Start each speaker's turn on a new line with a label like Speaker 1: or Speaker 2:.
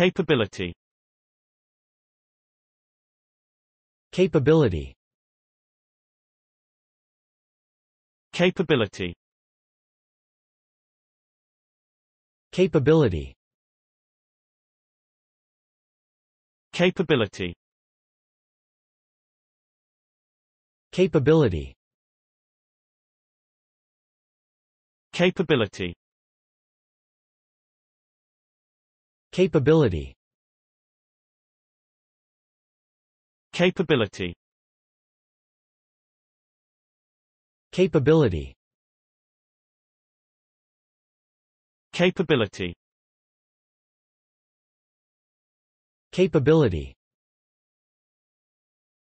Speaker 1: Capability Capability Capability Capability Capability Capability Capability Capability Capability Capability Capability Capability